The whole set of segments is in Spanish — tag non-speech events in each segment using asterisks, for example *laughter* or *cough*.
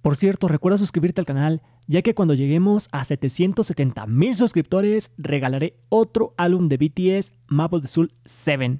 Por cierto, recuerda suscribirte al canal, ya que cuando lleguemos a 770,000 mil suscriptores, regalaré otro álbum de BTS, of The Soul 7.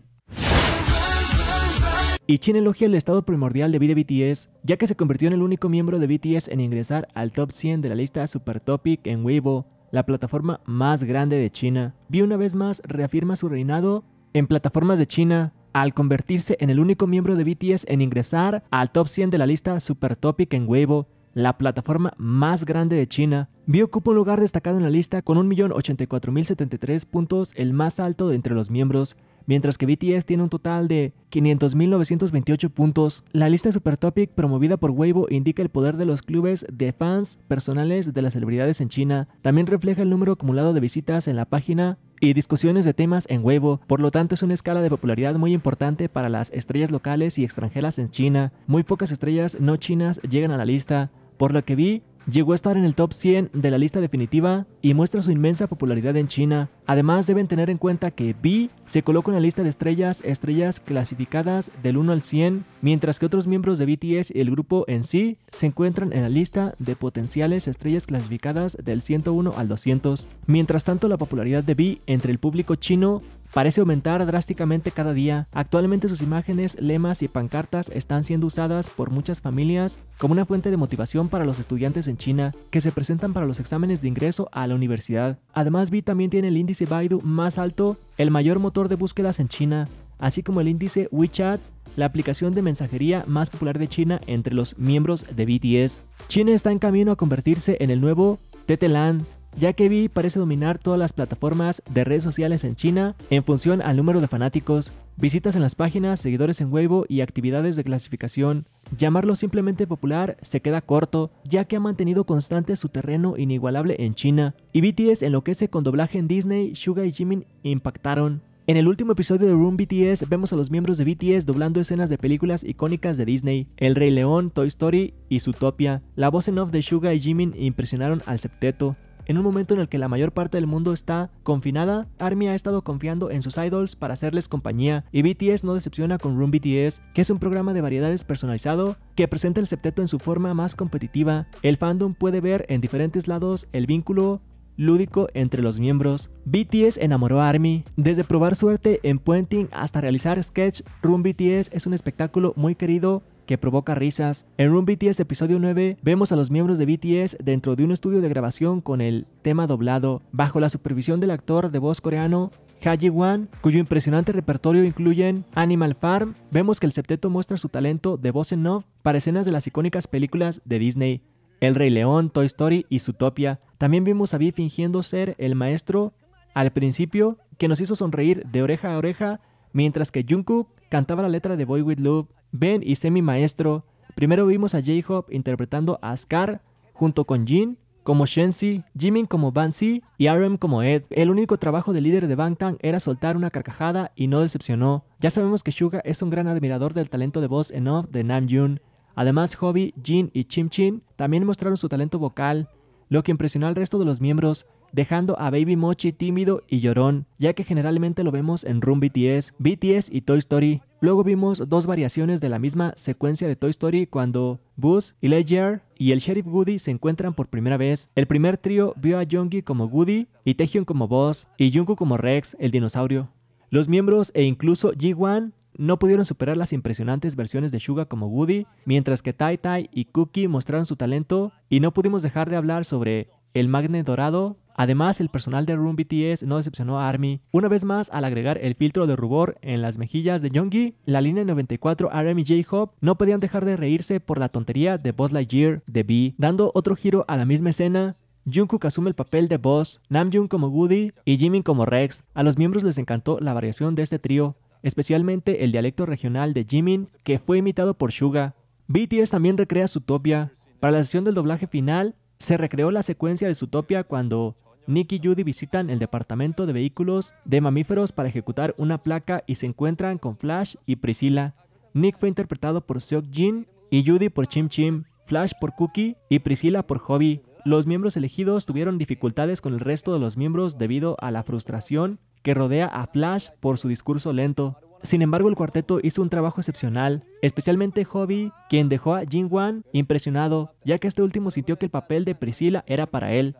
Y China elogia el estado primordial de vida BTS, ya que se convirtió en el único miembro de BTS en ingresar al top 100 de la lista Super Topic en Weibo, la plataforma más grande de China. Vi una vez más reafirma su reinado en plataformas de China, al convertirse en el único miembro de BTS en ingresar al top 100 de la lista Super Topic en Weibo, la plataforma más grande de China, Vi ocupa un lugar destacado en la lista con 1.084.073 puntos, el más alto de entre los miembros, mientras que BTS tiene un total de 500.928 puntos. La lista Super Topic promovida por Weibo indica el poder de los clubes de fans personales de las celebridades en China. También refleja el número acumulado de visitas en la página y discusiones de temas en huevo, por lo tanto es una escala de popularidad muy importante para las estrellas locales y extranjeras en China. Muy pocas estrellas no chinas llegan a la lista, por lo que vi Llegó a estar en el top 100 de la lista definitiva y muestra su inmensa popularidad en China. Además, deben tener en cuenta que B se coloca en la lista de estrellas, estrellas clasificadas del 1 al 100, mientras que otros miembros de BTS y el grupo en sí se encuentran en la lista de potenciales estrellas clasificadas del 101 al 200. Mientras tanto, la popularidad de B entre el público chino parece aumentar drásticamente cada día. Actualmente sus imágenes, lemas y pancartas están siendo usadas por muchas familias como una fuente de motivación para los estudiantes en China que se presentan para los exámenes de ingreso a la universidad. Además, Vi también tiene el índice Baidu más alto, el mayor motor de búsquedas en China, así como el índice WeChat la aplicación de mensajería más popular de China entre los miembros de BTS. China está en camino a convertirse en el nuevo Teteland, ya que Vi parece dominar todas las plataformas de redes sociales en China en función al número de fanáticos, visitas en las páginas, seguidores en Weibo y actividades de clasificación. Llamarlo simplemente popular se queda corto, ya que ha mantenido constante su terreno inigualable en China. Y BTS enloquece con doblaje en Disney, Suga y Jimin impactaron. En el último episodio de Room BTS vemos a los miembros de BTS doblando escenas de películas icónicas de Disney, El Rey León, Toy Story y Zootopia. La voz en off de Suga y Jimin impresionaron al septeto. En un momento en el que la mayor parte del mundo está confinada, ARMY ha estado confiando en sus idols para hacerles compañía y BTS no decepciona con Room BTS, que es un programa de variedades personalizado que presenta el septeto en su forma más competitiva. El fandom puede ver en diferentes lados el vínculo lúdico entre los miembros. BTS enamoró a ARMY. Desde probar suerte en Pointing hasta realizar sketch, Room BTS es un espectáculo muy querido que provoca risas. En Room BTS episodio 9 vemos a los miembros de BTS dentro de un estudio de grabación con el tema doblado, bajo la supervisión del actor de voz coreano Haji Wan, cuyo impresionante repertorio incluyen Animal Farm, vemos que el septeto muestra su talento de voz en off para escenas de las icónicas películas de Disney, El Rey León, Toy Story y Zootopia. También vimos a V fingiendo ser el maestro al principio, que nos hizo sonreír de oreja a oreja, mientras que Jungkook cantaba la letra de Boy With Love. Ben y Semi Maestro. Primero vimos a j Hop interpretando a Scar junto con Jin como Shenzi, Jimin como Bansi y RM como Ed. El único trabajo del líder de Bangtan era soltar una carcajada y no decepcionó. Ya sabemos que Suga es un gran admirador del talento de voz en off de Namjoon. Además, Hobby, Jin y Chim Chin también mostraron su talento vocal, lo que impresionó al resto de los miembros dejando a Baby Mochi tímido y llorón, ya que generalmente lo vemos en Room BTS, BTS y Toy Story. Luego vimos dos variaciones de la misma secuencia de Toy Story cuando Buzz y Ledger y el Sheriff Woody se encuentran por primera vez. El primer trío vio a Yongi como Woody y Taehyung como Buzz y Jungkook como Rex, el dinosaurio. Los miembros e incluso G1 no pudieron superar las impresionantes versiones de Suga como Woody, mientras que Tai Tai y Cookie mostraron su talento y no pudimos dejar de hablar sobre el magne dorado Además, el personal de Room BTS no decepcionó a ARMY. Una vez más, al agregar el filtro de rubor en las mejillas de Jungkook. la línea 94 RM y J-Hope no podían dejar de reírse por la tontería de Boss Lightyear de B, dando otro giro a la misma escena. Jungkook asume el papel de Nam Namjoon como Woody y Jimin como Rex. A los miembros les encantó la variación de este trío, especialmente el dialecto regional de Jimin, que fue imitado por Suga. BTS también recrea su Topia. Para la sesión del doblaje final, se recreó la secuencia de topia cuando Nick y Judy visitan el departamento de vehículos de mamíferos para ejecutar una placa y se encuentran con Flash y Priscilla. Nick fue interpretado por Seok Jin y Judy por Chim Chim, Flash por Cookie y Priscilla por Hobby. Los miembros elegidos tuvieron dificultades con el resto de los miembros debido a la frustración que rodea a Flash por su discurso lento. Sin embargo, el cuarteto hizo un trabajo excepcional, especialmente Hobby, quien dejó a Jin Wan impresionado, ya que este último sintió que el papel de Priscilla era para él.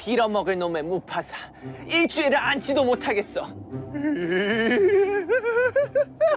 *laughs*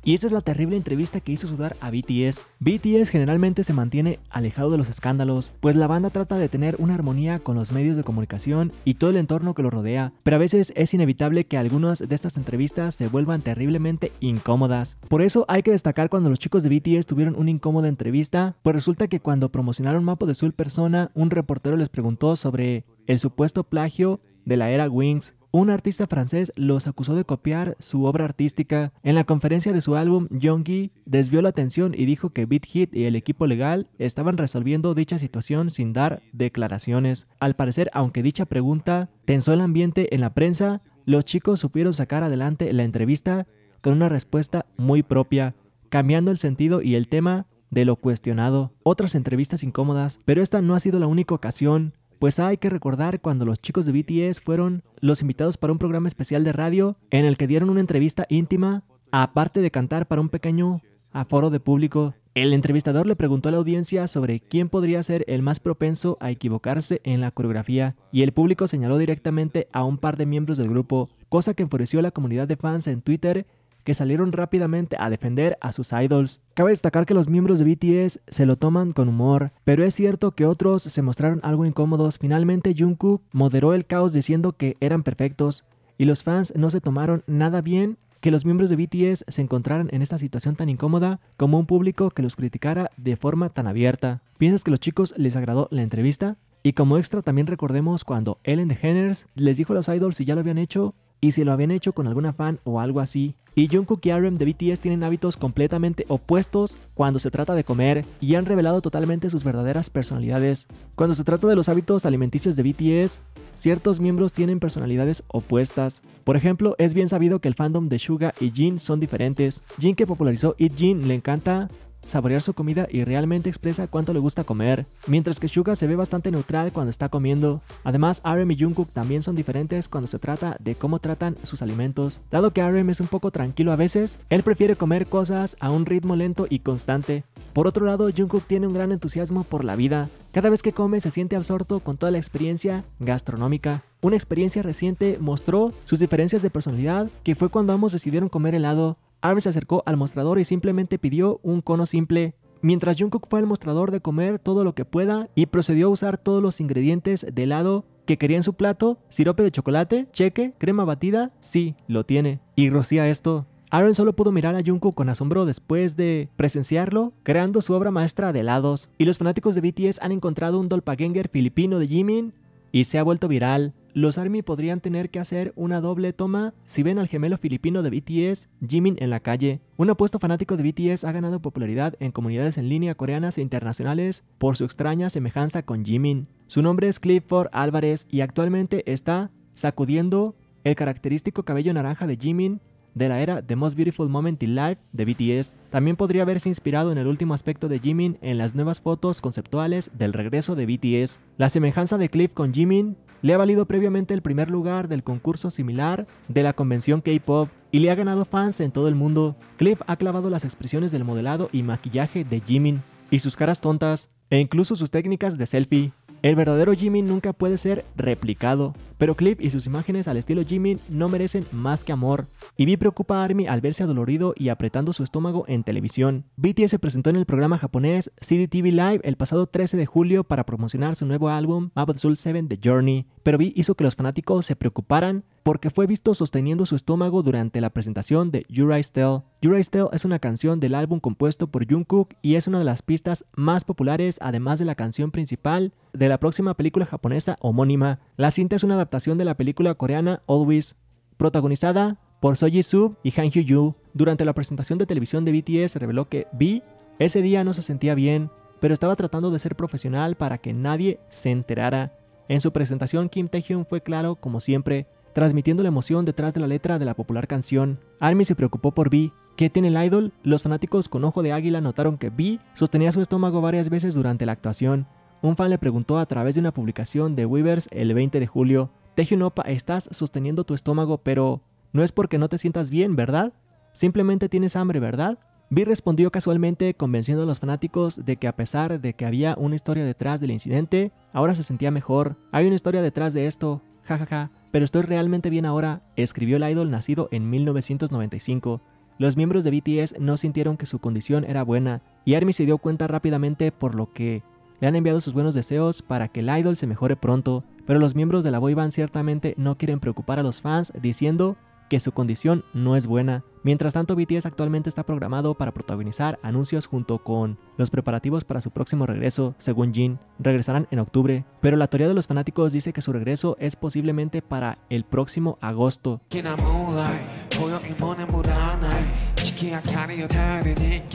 Y esa es la terrible entrevista que hizo sudar a BTS. BTS generalmente se mantiene alejado de los escándalos, pues la banda trata de tener una armonía con los medios de comunicación y todo el entorno que lo rodea, pero a veces es inevitable que algunas de estas entrevistas se vuelvan terriblemente incómodas. Por eso hay que destacar cuando los chicos de BTS tuvieron una incómoda entrevista, pues resulta que cuando promocionaron Mapo de Soul: Persona, un reportero les preguntó sobre el supuesto plagio de la era Wings, un artista francés los acusó de copiar su obra artística. En la conferencia de su álbum, Youngie, desvió la atención y dijo que Beat Hit y el equipo legal estaban resolviendo dicha situación sin dar declaraciones. Al parecer, aunque dicha pregunta tensó el ambiente en la prensa, los chicos supieron sacar adelante la entrevista con una respuesta muy propia, cambiando el sentido y el tema de lo cuestionado. Otras entrevistas incómodas, pero esta no ha sido la única ocasión pues hay que recordar cuando los chicos de BTS fueron los invitados para un programa especial de radio en el que dieron una entrevista íntima, aparte de cantar para un pequeño aforo de público. El entrevistador le preguntó a la audiencia sobre quién podría ser el más propenso a equivocarse en la coreografía y el público señaló directamente a un par de miembros del grupo, cosa que enfureció a la comunidad de fans en Twitter que salieron rápidamente a defender a sus idols. Cabe destacar que los miembros de BTS se lo toman con humor, pero es cierto que otros se mostraron algo incómodos. Finalmente Jungkook moderó el caos diciendo que eran perfectos y los fans no se tomaron nada bien que los miembros de BTS se encontraran en esta situación tan incómoda como un público que los criticara de forma tan abierta. ¿Piensas que a los chicos les agradó la entrevista? Y como extra también recordemos cuando Ellen DeGeneres les dijo a los idols si ya lo habían hecho y si lo habían hecho con alguna fan o algo así. Y Jungkook y RM de BTS tienen hábitos completamente opuestos cuando se trata de comer y han revelado totalmente sus verdaderas personalidades. Cuando se trata de los hábitos alimenticios de BTS, ciertos miembros tienen personalidades opuestas. Por ejemplo, es bien sabido que el fandom de Suga y Jin son diferentes. Jin que popularizó Eat Jin le encanta saborear su comida y realmente expresa cuánto le gusta comer, mientras que Suga se ve bastante neutral cuando está comiendo. Además, RM y Jungkook también son diferentes cuando se trata de cómo tratan sus alimentos. Dado que RM es un poco tranquilo a veces, él prefiere comer cosas a un ritmo lento y constante. Por otro lado, Jungkook tiene un gran entusiasmo por la vida. Cada vez que come se siente absorto con toda la experiencia gastronómica. Una experiencia reciente mostró sus diferencias de personalidad, que fue cuando ambos decidieron comer helado. Aaron se acercó al mostrador y simplemente pidió un cono simple mientras Jungkook fue al mostrador de comer todo lo que pueda y procedió a usar todos los ingredientes de helado que quería en su plato, sirope de chocolate, cheque, crema batida, sí, lo tiene. Y rocía esto. Aaron solo pudo mirar a Jungkook con asombro después de presenciarlo creando su obra maestra de helados. Y los fanáticos de BTS han encontrado un Dolpagenger filipino de Jimin y se ha vuelto viral los ARMY podrían tener que hacer una doble toma si ven al gemelo filipino de BTS, Jimin, en la calle. Un apuesto fanático de BTS ha ganado popularidad en comunidades en línea coreanas e internacionales por su extraña semejanza con Jimin. Su nombre es Clifford Álvarez y actualmente está sacudiendo el característico cabello naranja de Jimin de la era The Most Beautiful Moment in Life de BTS, también podría haberse inspirado en el último aspecto de Jimin en las nuevas fotos conceptuales del regreso de BTS. La semejanza de Cliff con Jimin le ha valido previamente el primer lugar del concurso similar de la convención K-Pop y le ha ganado fans en todo el mundo. Cliff ha clavado las expresiones del modelado y maquillaje de Jimin, y sus caras tontas, e incluso sus técnicas de selfie. El verdadero Jimin nunca puede ser replicado, pero Cliff y sus imágenes al estilo Jimmy no merecen más que amor. Y vi preocupa a Army al verse adolorido y apretando su estómago en televisión. BTS se presentó en el programa japonés CDTV Live el pasado 13 de julio para promocionar su nuevo álbum Map of the Soul 7 The Journey, pero Vi hizo que los fanáticos se preocuparan porque fue visto sosteniendo su estómago durante la presentación de Yurai Eyes Tell. You es una canción del álbum compuesto por Jungkook y es una de las pistas más populares además de la canción principal de la próxima película japonesa homónima. La cinta es una adaptación de la película coreana Always, protagonizada por Soji Sub y Han Hyo-Joo. Durante la presentación de televisión de BTS reveló que B ese día no se sentía bien, pero estaba tratando de ser profesional para que nadie se enterara. En su presentación, Kim Taehyung fue claro como siempre, transmitiendo la emoción detrás de la letra de la popular canción. Army se preocupó por B. ¿Qué tiene el idol? Los fanáticos con ojo de águila notaron que B sostenía su estómago varias veces durante la actuación. Un fan le preguntó a través de una publicación de Weavers el 20 de julio Tejunopa, estás sosteniendo tu estómago, pero no es porque no te sientas bien, ¿verdad? Simplemente tienes hambre, ¿verdad? Vi respondió casualmente convenciendo a los fanáticos de que a pesar de que había una historia detrás del incidente, ahora se sentía mejor. Hay una historia detrás de esto, jajaja, ja, ja. pero estoy realmente bien ahora, escribió el idol nacido en 1995. Los miembros de BTS no sintieron que su condición era buena, y Army se dio cuenta rápidamente por lo que le han enviado sus buenos deseos para que el idol se mejore pronto pero los miembros de la boy band ciertamente no quieren preocupar a los fans diciendo que su condición no es buena. Mientras tanto, BTS actualmente está programado para protagonizar anuncios junto con los preparativos para su próximo regreso, según Jin. Regresarán en octubre, pero la teoría de los fanáticos dice que su regreso es posiblemente para el próximo agosto.